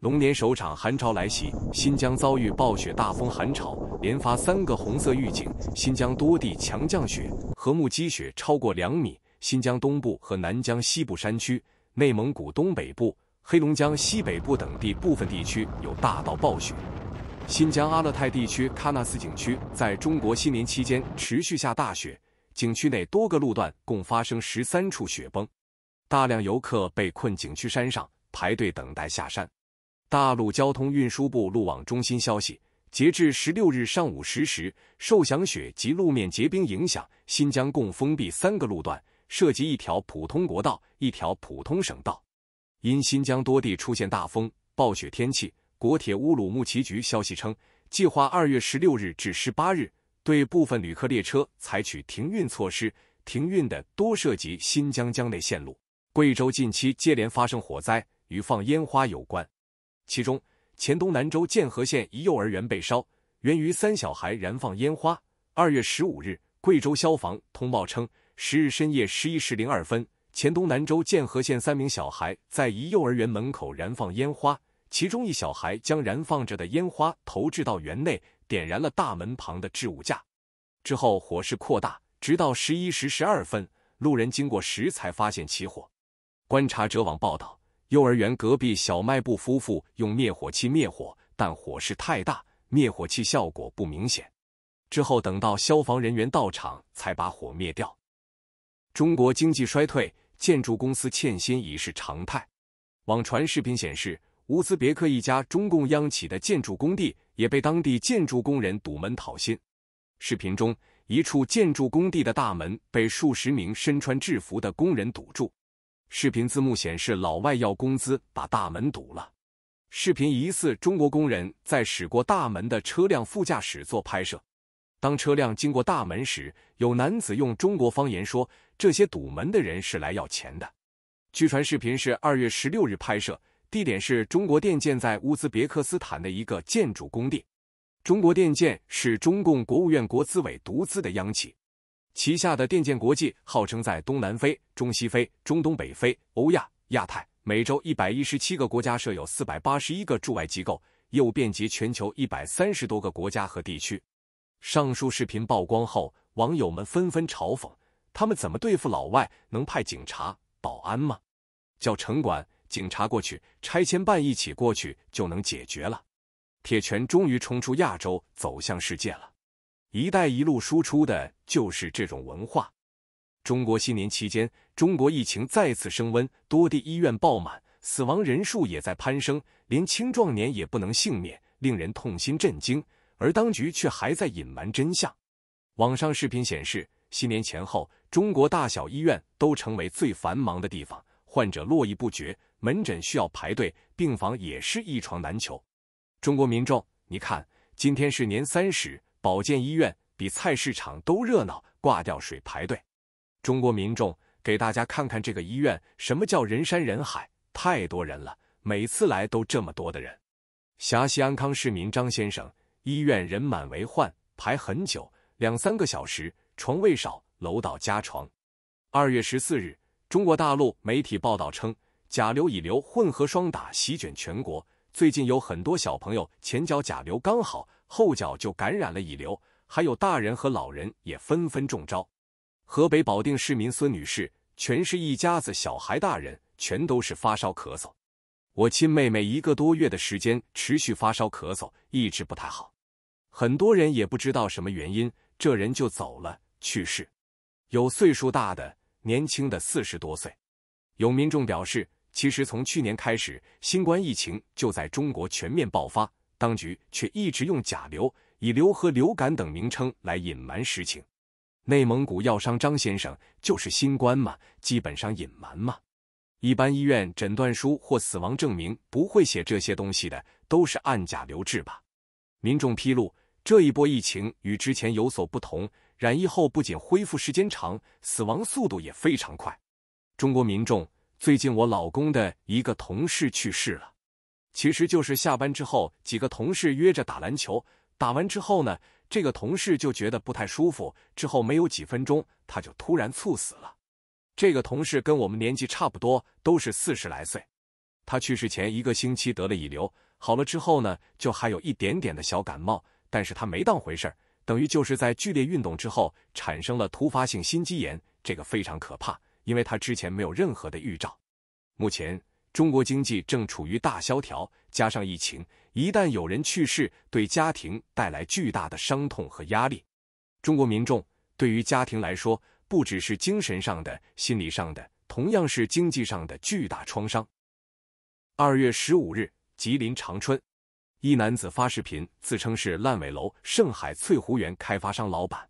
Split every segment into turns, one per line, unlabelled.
龙年首场寒潮来袭，新疆遭遇暴雪、大风、寒潮，连发三个红色预警。新疆多地强降雪，和木积雪超过两米。新疆东部和南疆西部山区、内蒙古东北部、黑龙江西北部等地部分地区有大到暴雪。新疆阿勒泰地区喀纳斯景区在中国新年期间持续下大雪，景区内多个路段共发生十三处雪崩，大量游客被困景区山上，排队等待下山。大陆交通运输部路网中心消息，截至十六日上午十时，受降雪及路面结冰影响，新疆共封闭三个路段，涉及一条普通国道、一条普通省道。因新疆多地出现大风、暴雪天气，国铁乌鲁木齐局消息称，计划二月十六日至十八日对部分旅客列车采取停运措施，停运的多涉及新疆疆内线路。贵州近期接连发生火灾，与放烟花有关。其中，黔东南州剑河县一幼儿园被烧，源于三小孩燃放烟花。二月十五日，贵州消防通报称，十日深夜十一时零二分，黔东南州剑河县三名小孩在一幼儿园门口燃放烟花，其中一小孩将燃放着的烟花投掷到园内，点燃了大门旁的置物架，之后火势扩大，直到十一时十二分，路人经过时才发现起火。观察者网报道。幼儿园隔壁小卖部夫妇用灭火器灭火，但火势太大，灭火器效果不明显。之后等到消防人员到场，才把火灭掉。中国经济衰退，建筑公司欠薪已是常态。网传视频显示，乌兹别克一家中共央企的建筑工地也被当地建筑工人堵门讨薪。视频中，一处建筑工地的大门被数十名身穿制服的工人堵住。视频字幕显示，老外要工资把大门堵了。视频疑似中国工人在驶过大门的车辆副驾驶座拍摄。当车辆经过大门时，有男子用中国方言说：“这些堵门的人是来要钱的。”据传，视频是二月十六日拍摄，地点是中国电建在乌兹别克斯坦的一个建筑工地。中国电建是中共国务院国资委独资的央企。旗下的电建国际号称在东南非、中西非、中东北非、欧亚、亚太，每周一百一十七个国家设有四百八十一个驻外机构，业务遍及全球一百三十多个国家和地区。上述视频曝光后，网友们纷纷嘲讽：他们怎么对付老外？能派警察、保安吗？叫城管、警察过去，拆迁办一起过去就能解决了。铁拳终于冲出亚洲，走向世界了。“一带一路”输出的就是这种文化。中国新年期间，中国疫情再次升温，多地医院爆满，死亡人数也在攀升，连青壮年也不能幸免，令人痛心震惊。而当局却还在隐瞒真相。网上视频显示，新年前后，中国大小医院都成为最繁忙的地方，患者络绎不绝，门诊需要排队，病房也是一床难求。中国民众，你看，今天是年三十。保健医院比菜市场都热闹，挂吊水排队。中国民众给大家看看这个医院，什么叫人山人海，太多人了，每次来都这么多的人。陕西安康市民张先生，医院人满为患，排很久，两三个小时，床位少，楼道加床。二月十四日，中国大陆媒体报道称，甲流、乙流混合双打席卷全国，最近有很多小朋友前脚甲流刚好。后脚就感染了乙流，还有大人和老人也纷纷中招。河北保定市民孙女士，全是一家子，小孩、大人全都是发烧咳嗽。我亲妹妹一个多月的时间持续发烧咳嗽，一直不太好。很多人也不知道什么原因，这人就走了，去世。有岁数大的，年轻的四十多岁。有民众表示，其实从去年开始，新冠疫情就在中国全面爆发。当局却一直用甲流、乙流和流感等名称来隐瞒实情。内蒙古药商张先生就是新冠嘛，基本上隐瞒嘛。一般医院诊断书或死亡证明不会写这些东西的，都是按甲流治吧？民众披露，这一波疫情与之前有所不同，染疫后不仅恢复时间长，死亡速度也非常快。中国民众，最近我老公的一个同事去世了。其实就是下班之后，几个同事约着打篮球。打完之后呢，这个同事就觉得不太舒服。之后没有几分钟，他就突然猝死了。这个同事跟我们年纪差不多，都是四十来岁。他去世前一个星期得了乙流，好了之后呢，就还有一点点的小感冒，但是他没当回事儿，等于就是在剧烈运动之后产生了突发性心肌炎。这个非常可怕，因为他之前没有任何的预兆。目前。中国经济正处于大萧条，加上疫情，一旦有人去世，对家庭带来巨大的伤痛和压力。中国民众对于家庭来说，不只是精神上的、心理上的，同样是经济上的巨大创伤。二月十五日，吉林长春，一男子发视频，自称是烂尾楼盛海翠湖园开发商老板。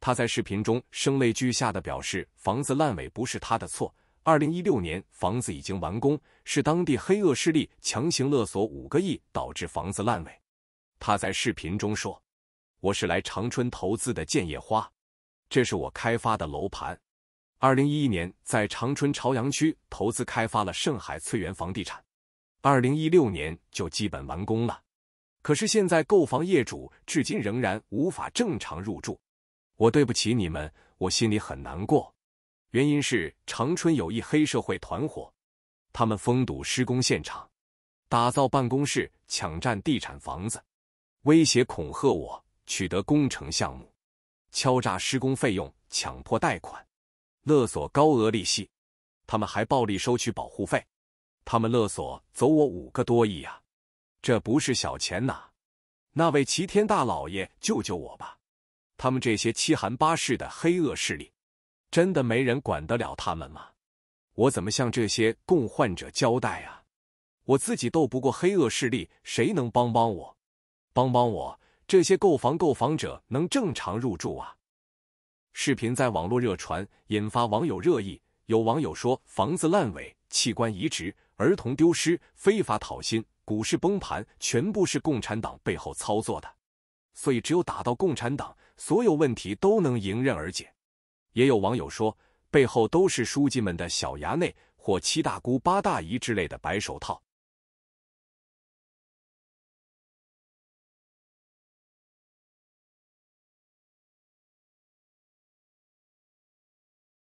他在视频中声泪俱下的表示，房子烂尾不是他的错。二零一六年，房子已经完工，是当地黑恶势力强行勒索五个亿，导致房子烂尾。他在视频中说：“我是来长春投资的建业花，这是我开发的楼盘。二零一一年在长春朝阳区投资开发了盛海翠园房地产，二零一六年就基本完工了。可是现在购房业主至今仍然无法正常入住，我对不起你们，我心里很难过。”原因是长春有一黑社会团伙，他们封堵施工现场，打造办公室，抢占地产房子，威胁恐吓我，取得工程项目，敲诈施工费用，强迫贷款，勒索高额利息，他们还暴力收取保护费，他们勒索走我五个多亿呀，这不是小钱呐！那位齐天大老爷，救救我吧！他们这些欺寒八市的黑恶势力。真的没人管得了他们吗？我怎么向这些共患者交代啊？我自己斗不过黑恶势力，谁能帮帮我？帮帮我！这些购房购房者能正常入住啊？视频在网络热传，引发网友热议。有网友说：房子烂尾、器官移植、儿童丢失、非法讨薪、股市崩盘，全部是共产党背后操作的。所以，只有打到共产党，所有问题都能迎刃而解。也有网友说，背后都是书记们的小衙内或七大姑八大姨之类的白手套。